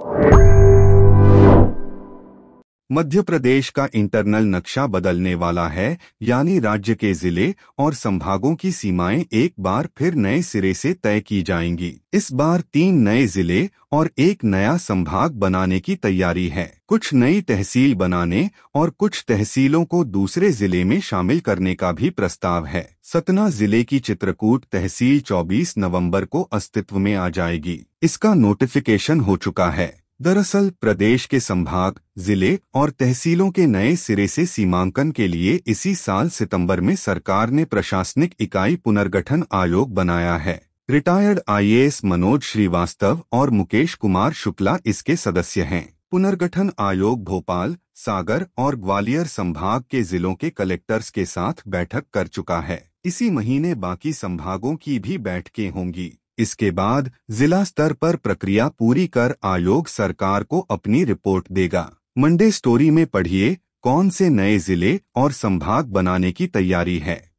you मध्य प्रदेश का internal नक्शा बदलने वाला है यानी राज्य के जिले और संभागों की सीमाएं एक बार फिर नए सिरे से तय की जाएंगी इस बार तीन नए जिले और एक नया संभाग बनाने की तैयारी है कुछ नई तहसील बनाने और कुछ तहसीलों को दूसरे जिले में शामिल करने का भी प्रस्ताव है सतना जिले की चित्रकूट तहसील 24 नवंबर को अस्तित्व में आ जाएगी इसका नोटिफिकेशन हो चुका है दरअसल प्रदेश के संभाग जिले और तहसीलों के नए सिरे से सीमांकन के लिए इसी साल सितंबर में सरकार ने प्रशासनिक इकाई पुनर्गठन आयोग बनाया है रिटायर्ड आईएएस मनोज श्रीवास्तव और मुकेश कुमार शुक्ला इसके सदस्य हैं पुनर्गठन आयोग भोपाल सागर और ग्वालियर संभाग के जिलों के कलेक्टर्स के साथ बैठक कर चुका है इसी महीने बाकी संभागों की भी बैठकें होंगी इसके बाद जिला स्तर पर प्रक्रिया पूरी कर आयोग सरकार को अपनी रिपोर्ट देगा मंडे स्टोरी में पढ़िए कौन से नए जिले और संभाग बनाने की तैयारी है